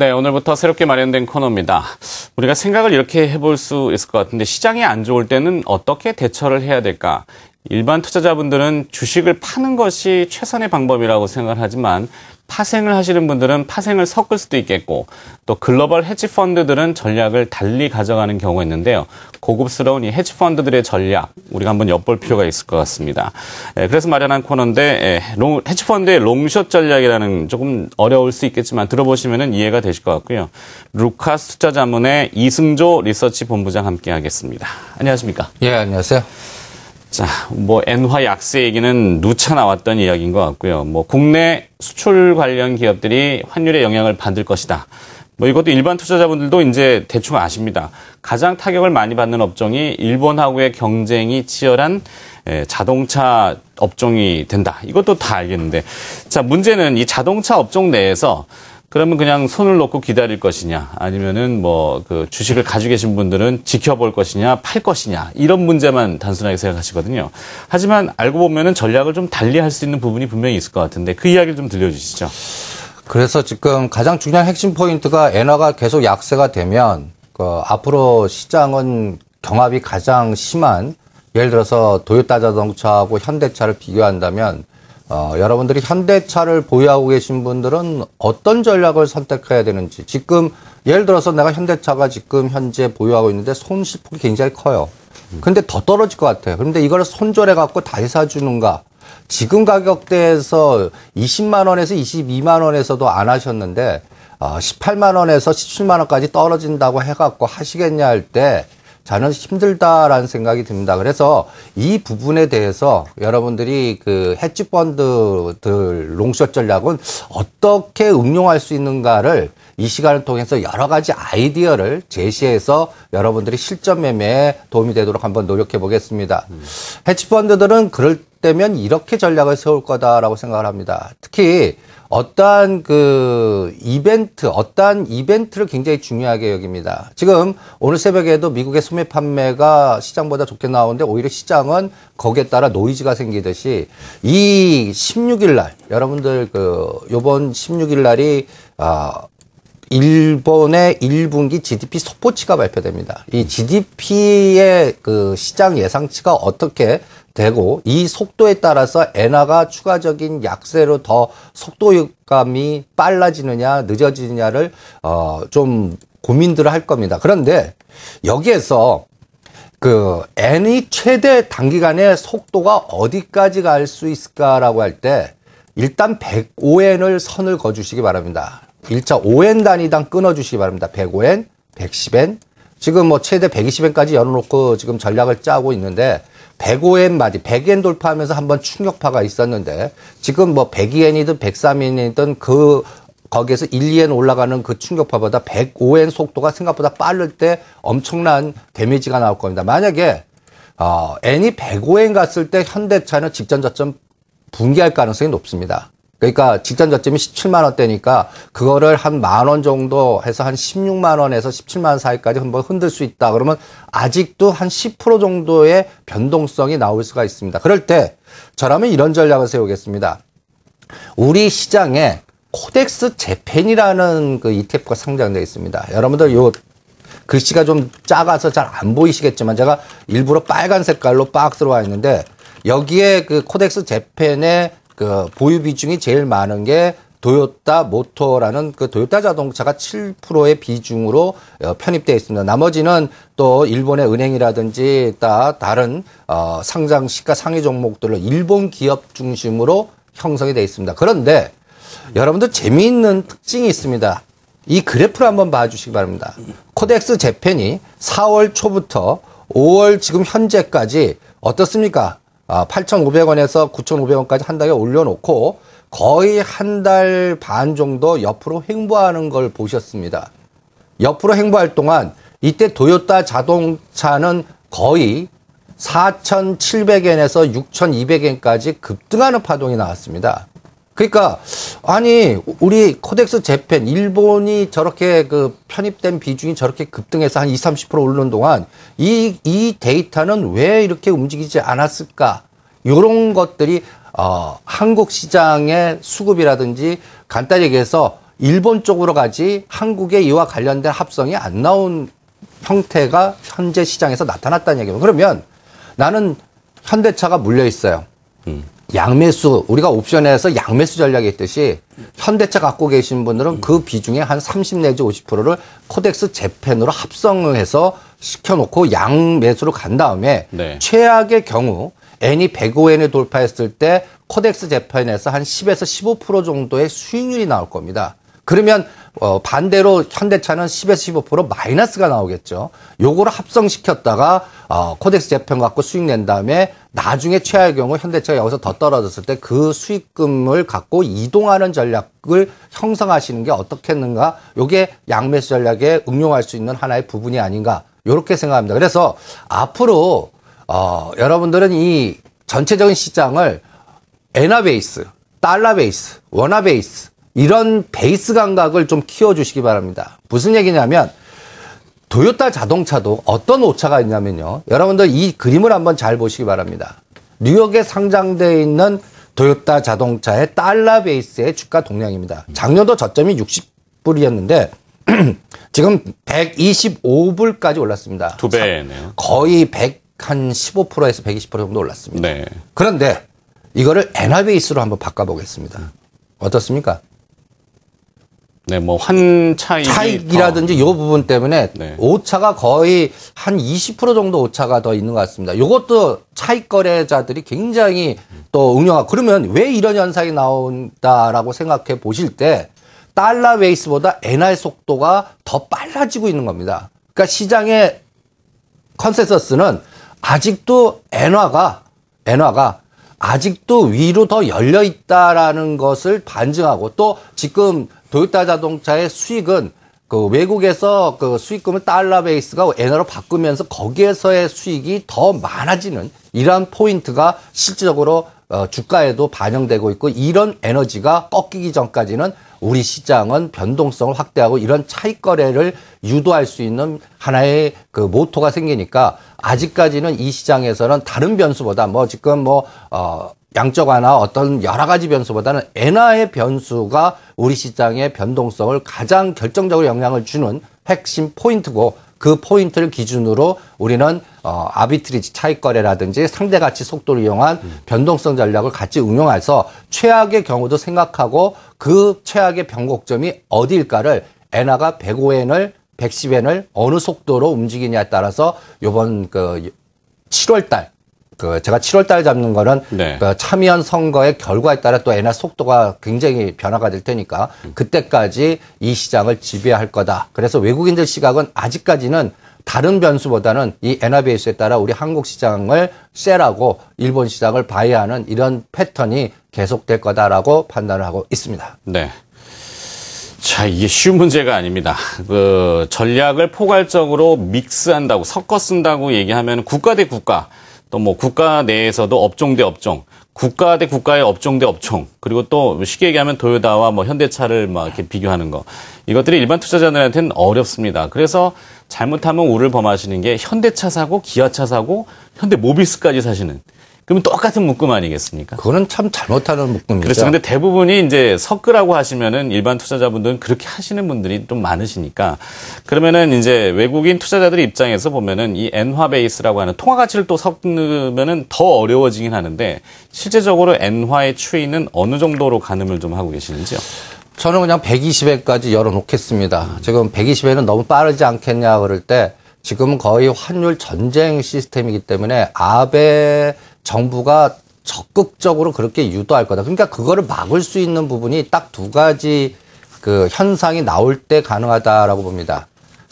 네, 오늘부터 새롭게 마련된 코너입니다. 우리가 생각을 이렇게 해볼 수 있을 것 같은데 시장이 안 좋을 때는 어떻게 대처를 해야 될까? 일반 투자자분들은 주식을 파는 것이 최선의 방법이라고 생각을 하지만 파생을 하시는 분들은 파생을 섞을 수도 있겠고 또 글로벌 헤지 펀드들은 전략을 달리 가져가는 경우가 있는데요. 고급스러운 이 헤지 펀드들의 전략 우리가 한번 엿볼 필요가 있을 것 같습니다. 예, 그래서 마련한 코너인데 예, 헤지 펀드의 롱숏 전략이라는 조금 어려울 수 있겠지만 들어보시면 이해가 되실 것 같고요. 루카스 투자자문의 이승조 리서치 본부장 함께하겠습니다. 안녕하십니까? 예, 안녕하세요. 자, 뭐 엔화 약세 얘기는 누차 나왔던 이야기인 것 같고요. 뭐 국내 수출 관련 기업들이 환율에 영향을 받을 것이다. 뭐 이것도 일반 투자자분들도 이제 대충 아십니다. 가장 타격을 많이 받는 업종이 일본하고의 경쟁이 치열한 자동차 업종이 된다. 이것도 다 알겠는데. 자, 문제는 이 자동차 업종 내에서 그러면 그냥 손을 놓고 기다릴 것이냐, 아니면은 뭐 그 주식을 가지고 계신 분들은 지켜볼 것이냐, 팔 것이냐 이런 문제만 단순하게 생각하시거든요. 하지만 알고 보면은 전략을 좀 달리할 수 있는 부분이 분명히 있을 것 같은데 그 이야기를 좀 들려주시죠. 그래서 지금 가장 중요한 핵심 포인트가 엔화가 계속 약세가 되면 그 앞으로 시장은 경합이 가장 심한 예를 들어서 도요타 자동차하고 현대차를 비교한다면 어, 여러분들이 현대차를 보유하고 계신 분들은 어떤 전략을 선택해야 되는지 지금 예를 들어서 내가 현대차가 지금 현재 보유하고 있는데 손실폭이 굉장히 커요. 근데 더 떨어질 것 같아요. 그런데 이걸 손절해 갖고 다시 사주는가? 지금 가격대에서 20만 원에서 22만 원에서도 안 하셨는데 어, 18만 원에서 17만 원까지 떨어진다고 해갖고 하시겠냐 할때 저는 힘들다라는 생각이 듭니다. 그래서 이 부분에 대해서 여러분들이 그해치펀드들 롱숏 전략은 어떻게 응용할 수 있는가를 이 시간을 통해서 여러 가지 아이디어를 제시해서 여러분들이 실전 매매에 도움이 되도록 한번 노력해 보겠습니다. 해치펀드들은 그럴 때면 이렇게 전략을 세울 거다라고 생각을 합니다. 특히 어떠한 그 이벤트, 어떠한 이벤트를 굉장히 중요하게 여깁니다. 지금 오늘 새벽에도 미국의 소매 판매가 시장보다 좋게 나오는데 오히려 시장은 거기에 따라 노이즈가 생기듯이 이 16일 날 여러분들 그 요번 16일 날이 아 일본의 1분기 GDP 소포치가 발표됩니다. 이 GDP의 그 시장 예상치가 어떻게 되고 이 속도에 따라서 엔화가 추가적인 약세로 더 속도감이 빨라지느냐 늦어지느냐를 어, 좀 고민들을 할 겁니다. 그런데 여기에서 그 n이 최대 단기간의 속도가 어디까지 갈 수 있을까라고 할 때 일단 105엔을 선을 거주시기 바랍니다. 1차 5엔 단위당 끊어주시기 바랍니다. 105엔, 110엔. 지금 뭐 최대 120엔까지 열어놓고 지금 전략을 짜고 있는데 105엔 마디, 100엔 돌파하면서 한번 충격파가 있었는데 지금 뭐 102엔이든 103엔이든 그 거기에서 1, 2엔 올라가는 그 충격파보다 105엔 속도가 생각보다 빠를 때 엄청난 데미지가 나올 겁니다. 만약에 어, N이 105엔 갔을 때 현대차는 직전 저점 붕괴할 가능성이 높습니다. 그러니까 직전 저점이 17만 원대니까 그거를 한 만원 정도 해서 한 16만 원에서 17만 원 사이까지 한번 흔들 수 있다. 그러면 아직도 한 10% 정도의 변동성이 나올 수가 있습니다. 그럴 때 저라면 이런 전략을 세우겠습니다. 우리 시장에 코덱스 재팬이라는 그 ETF가 상장되어 있습니다. 여러분들 요 글씨가 좀 작아서 잘 안 보이시겠지만 제가 일부러 빨간 색깔로 박스로 와 있는데 여기에 그 코덱스 재팬의 그 보유 비중이 제일 많은 게 도요타 모터라는 그 도요타 자동차가 7%의 비중으로 어, 편입되어 있습니다. 나머지는 또 일본의 은행이라든지 다 다른 어 상장 시가 상위 종목들로 일본 기업 중심으로 형성이 되어 있습니다. 그런데 여러분들 재미있는 특징이 있습니다. 이 그래프를 한번 봐주시기 바랍니다. 코덱스 재팬이 4월 초부터 5월 지금 현재까지 어떻습니까? 8,500원에서 아, 9,500원까지 한 달에 올려놓고 거의 한 달 반 정도 옆으로 횡보하는 걸 보셨습니다. 옆으로 횡보할 동안 이때 도요타 자동차는 거의 4,700엔에서 6,200엔까지 급등하는 파동이 나왔습니다. 그러니까 아니 우리 코덱스 재팬 일본이 저렇게 그 편입된 비중이 저렇게 급등해서 한 20, 30% 오르는 동안 이 이 데이터는 왜 이렇게 움직이지 않았을까? 요런 것들이 어 한국 시장의 수급이라든지 간단히 얘기해서 일본 쪽으로 가지 한국의 이와 관련된 합성이 안 나온 형태가 현재 시장에서 나타났다는 얘기예요. 그러면 나는 현대차가 물려 있어요. 음. 양매수 우리가 옵션에서 양매수 전략있듯이 현대차 갖고 계신 분들은 그 비중의 한 30 내지 50%를 코덱스 재팬으로 합성 해서 시켜놓고 양매수로 간 다음에 네. 최악의 경우 N이 105N을 돌파했을 때 코덱스 재팬에서 한 10에서 15% 정도의 수익률이 나올 겁니다. 그러면 어, 반대로 현대차는 10에서 15% 마이너스가 나오겠죠. 요거를 합성시켰다가 어, 코덱스 재편 갖고 수익 낸 다음에 나중에 최하의 경우 현대차가 여기서 더 떨어졌을 때 그 수익금을 갖고 이동하는 전략을 형성하시는 게 어떻겠는가? 요게 양매수 전략에 응용할 수 있는 하나의 부분이 아닌가? 요렇게 생각합니다. 그래서 앞으로 어, 여러분들은 이 전체적인 시장을 엔화 베이스, 달러 베이스, 원화 베이스 이런 베이스 감각을 좀 키워주시기 바랍니다. 무슨 얘기냐면 도요타 자동차도 어떤 오차가 있냐면요. 여러분들 이 그림을 한번 잘 보시기 바랍니다. 뉴욕에 상장돼 있는 도요타 자동차의 달러 베이스의 주가 동량입니다 작년도 저점이 60불이었는데 지금 125불까지 올랐습니다. 두 배네요. 거의 100한 15%에서 120% 정도 올랐습니다. 네. 그런데 이거를 엔화 베이스로 한번 바꿔보겠습니다. 어떻습니까? 네, 뭐환 차익 차익이라든지 이 부분 때문에 네. 오차가 거의 한 20% 정도 오차가 더 있는 것 같습니다. 이것도 차익 거래자들이 굉장히 또 응용하. 그러면 왜 이런 현상이 나온다라고 생각해 보실 때 달러 웨이스보다 n 화 속도가 더 빨라지고 있는 겁니다. 그러니까 시장의 컨센서스는 아직도 엔화가 엔화가 아직도 위로 더 열려 있다라는 것을 반증하고 또 지금 도요타 자동차의 수익은 그 외국에서 그 수익금을 달러 베이스가 엔화로 바꾸면서 거기에서의 수익이 더 많아지는 이러한 포인트가 실질적으로 어, 주가에도 반영되고 있고 이런 에너지가 꺾이기 전까지는 우리 시장은 변동성을 확대하고 이런 차익 거래를 유도할 수 있는 하나의 그 모토가 생기니까 아직까지는 이 시장에서는 다른 변수보다 뭐 지금 뭐 어, 양적 완화 어떤 여러 가지 변수보다는 엔화의 변수가 우리 시장의 변동성을 가장 결정적으로 영향을 주는 핵심 포인트고 그 포인트를 기준으로 우리는 어, 아비트리지 차익 거래라든지 상대 가치 속도를 이용한 변동성 전략을 같이 응용해서 최악의 경우도 생각하고 그 최악의 변곡점이 어디일까를 엔화가 105엔을 110엔을 어느 속도로 움직이냐에 따라서 요번 그 7월 달그 제가 7월달 잡는 거는 네. 그 참의원 선거의 결과에 따라 또 NR 속도가 굉장히 변화가 될 테니까 그때까지 이 시장을 지배할 거다. 그래서 외국인들 시각은 아직까지는 다른 변수보다는 이 엔화 베이스에 따라 우리 한국 시장을 셀하고 일본 시장을 봐야 하는 이런 패턴이 계속될 거다라고 판단을 하고 있습니다. 네. 자, 이게 쉬운 문제가 아닙니다. 그 전략을 포괄적으로 믹스한다고 섞어 쓴다고 얘기하면 국가 대 국가 또뭐 국가 내에서도 업종 대 업종, 국가 대 국가의 업종 대 업종, 그리고 또 쉽게 얘기하면 도요다와 뭐 현대차를 막 이렇게 비교하는 거. 이것들이 일반 투자자들한테는 어렵습니다. 그래서 잘못하면 우를 범하시는 게 현대차 사고, 기아차 사고, 현대 모비스까지 사시는 그러면 똑같은 묶음 아니겠습니까? 그거는 참 잘못하는 묶음이죠. 그렇죠. 근데 대부분이 이제 섞으라고 하시면은 일반 투자자분들은 그렇게 하시는 분들이 좀 많으시니까 그러면은 이제 외국인 투자자들 입장에서 보면은 이 엔화 베이스라고 하는 통화 가치를 또 섞으면은 더 어려워지긴 하는데 실제적으로 엔화의 추이는 어느 정도로 가늠을 좀 하고 계시는지요? 저는 그냥 120회까지 열어놓겠습니다. 음. 지금 120회는 너무 빠르지 않겠냐 그럴 때 지금 거의 환율 전쟁 시스템이기 때문에 아베 정부가 적극적으로 그렇게 유도할 거다. 그러니까 그거를 막을 수 있는 부분이 딱 두 가지 그 현상이 나올 때 가능하다라고 봅니다.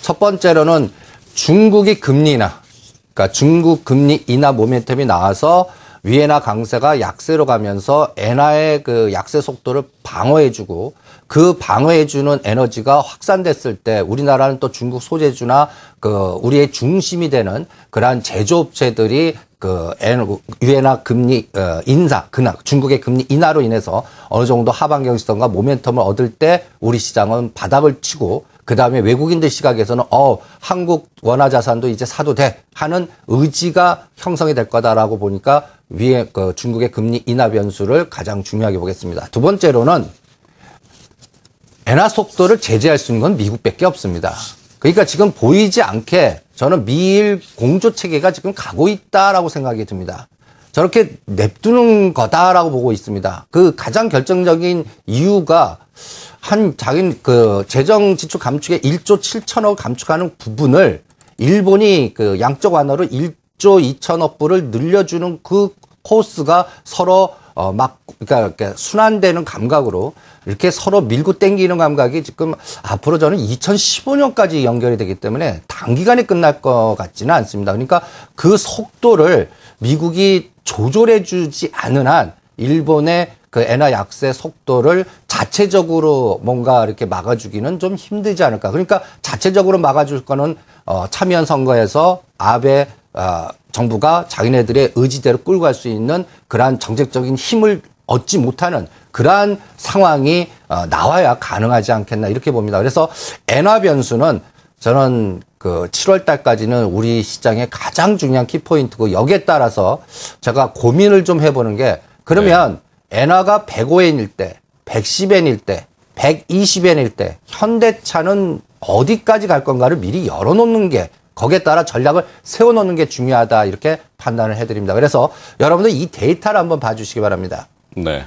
첫 번째로는 중국이 금리나 그러니까 중국 금리 인하 모멘텀이 나와서 위에나 강세가 약세로 가면서 엔화의 그 약세 속도를 방어해주고 그 방어해주는 에너지가 확산됐을 때 우리나라는 또 중국 소재주나 그 우리의 중심이 되는 그러한 제조업체들이 그 유엔화 금리 어, 인상 그나 중국의 금리 인하로 인해서 어느 정도 하반 경시선과 모멘텀을 얻을 때 우리 시장은 바닥을 치고 그 다음에 외국인들 시각에서는 어 한국 원화 자산도 이제 사도 돼 하는 의지가 형성이 될 거다라고 보니까 위에 그 중국의 금리 인하 변수를 가장 중요하게 보겠습니다. 두 번째로는 엔화 속도를 제재할 수 있는 건 미국밖에 없습니다. 그러니까 지금 보이지 않게 저는 미일 공조 체계가 지금 가고 있다라고 생각이 듭니다. 저렇게 냅두는 거다라고 보고 있습니다. 그 가장 결정적인 이유가 한 자기 그 재정 지출 감축에 1조 7천억 감축하는 부분을 일본이 그 양적 완화로 1조 2천억 불을 늘려주는 그 코스가 서로 어, 막, 그러니까, 그러니까, 순환되는 감각으로 이렇게 서로 밀고 땡기는 감각이 지금 앞으로 저는 2015년까지 연결이 되기 때문에 단기간에 끝날 것 같지는 않습니다. 그러니까 그 속도를 미국이 조절해주지 않은 한 일본의 그 엔화 약세 속도를 자체적으로 뭔가 이렇게 막아주기는 좀 힘들지 않을까. 그러니까 자체적으로 막아줄 거는 어, 참여 선거에서 아베 어, 정부가 자기네들의 의지대로 끌고 갈 수 있는 그러한 정책적인 힘을 얻지 못하는 그러한 상황이 어, 나와야 가능하지 않겠나 이렇게 봅니다. 그래서 엔화 변수는 저는 그 7월 달까지는 우리 시장의 가장 중요한 키포인트고 여기에 따라서 제가 고민을 좀 해보는 게 그러면 네. 엔화가 105엔일 때, 110엔일 때, 120엔일 때 현대차는 어디까지 갈 건가를 미리 열어놓는 게 거기에 따라 전략을 세워놓는 게 중요하다 이렇게 판단을 해드립니다. 그래서 여러분들 이 데이터를 한번 봐주시기 바랍니다. 네.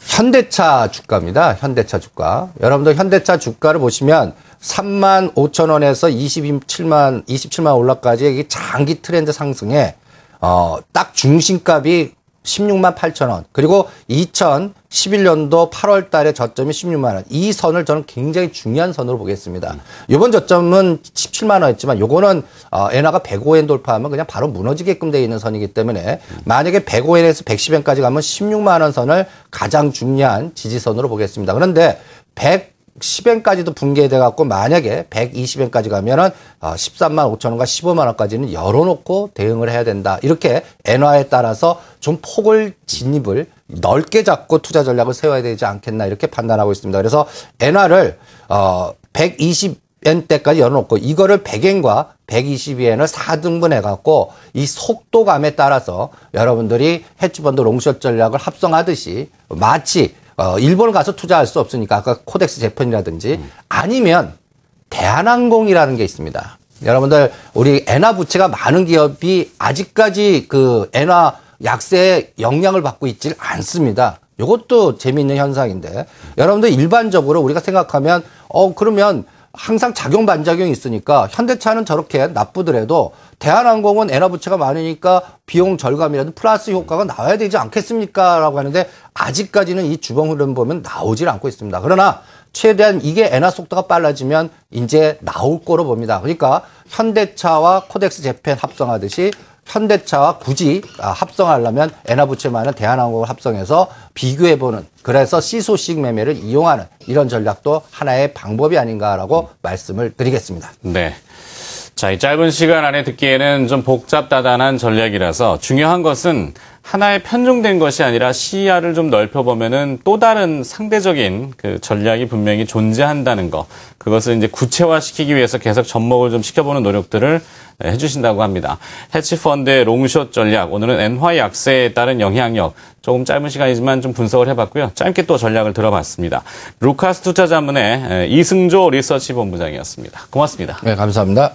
현대차 주가입니다. 현대차 주가. 여러분들 현대차 주가를 보시면 3만 5천 원에서 27만 27만 올라까지 이게 장기 트렌드 상승에 어, 딱 중심값이 16만 8천 원. 그리고 2011년도 8월 달에 저점이 16만 원. 이 선을 저는 굉장히 중요한 선으로 보겠습니다. 요번 저점은 17만 원이지만 었 요거는 어, 엔화가 105엔 돌파하면 그냥 바로 무너지게끔 돼 있는 선이기 때문에 만약에 105엔에서 110엔까지 가면 16만 원 선을 가장 중요한 지지선으로 보겠습니다. 그런데 1 10엔까지도 붕괴돼 갖고 만약에 120엔까지 가면은 13만 어, 5천 원과 15만 원까지는 열어놓고 대응을 해야 된다. 이렇게 엔화에 따라서 좀 폭을 진입을 넓게 잡고 투자 전략을 세워야 되지 않겠나 이렇게 판단하고 있습니다. 그래서 엔화를 120엔 어, 때까지 열어놓고 이거를 100엔과 122엔을 4등분해 갖고 이 속도감에 따라서 여러분들이 헤지펀드 롱숏 전략을 합성하듯이 마치 어, 일본을 가서 투자할 수 없으니까 아까 코덱스 재편이라든지 음. 아니면 대한항공이라는 게 있습니다. 여러분들 우리 엔화 부채가 많은 기업이 아직까지 그 엔화 약세에 영향을 받고 있질 않습니다. 이것도 재미있는 현상인데 여러분들 일반적으로 우리가 생각하면 어 그러면 항상 작용 반작용이 있으니까 현대차는 저렇게 나쁘더라도 대한항공은 에화 부채가 많으니까 비용 절감이라도 플러스 효과가 나와야 되지 않겠습니까? 라고 하는데 아직까지는 이주범 흐름 보면 나오질 않고 있습니다. 그러나 최대한 이게 엔화 속도가 빨라지면 이제 나올 거로 봅니다. 그러니까 현대차와 코덱스 재팬 합성하듯이 현대차와 굳이 아, 합성하려면 에나부츠만은 대한항공을 합성해서 비교해보는 그래서 시소식 매매를 이용하는 이런 전략도 하나의 방법이 아닌가라고 말씀을 드리겠습니다. 네. 자, 이 짧은 시간 안에 듣기에는 좀 복잡다단한 전략이라서 중요한 것은 하나의 편중된 것이 아니라 시야를 좀 넓혀보면은 또 다른 상대적인 그 전략이 분명히 존재한다는 것. 그것을 이제 구체화시키기 위해서 계속 접목을 좀 시켜보는 노력들을 네, 해주신다고 합니다. 해치펀드의 롱숏 전략, 오늘은 엔화 약세에 따른 영향력, 조금 짧은 시간이지만 좀 분석을 해봤고요. 짧게 또 전략을 들어봤습니다. 루카스 투자자문의 이승조 리서치 본부장이었습니다. 고맙습니다. 네, 감사합니다.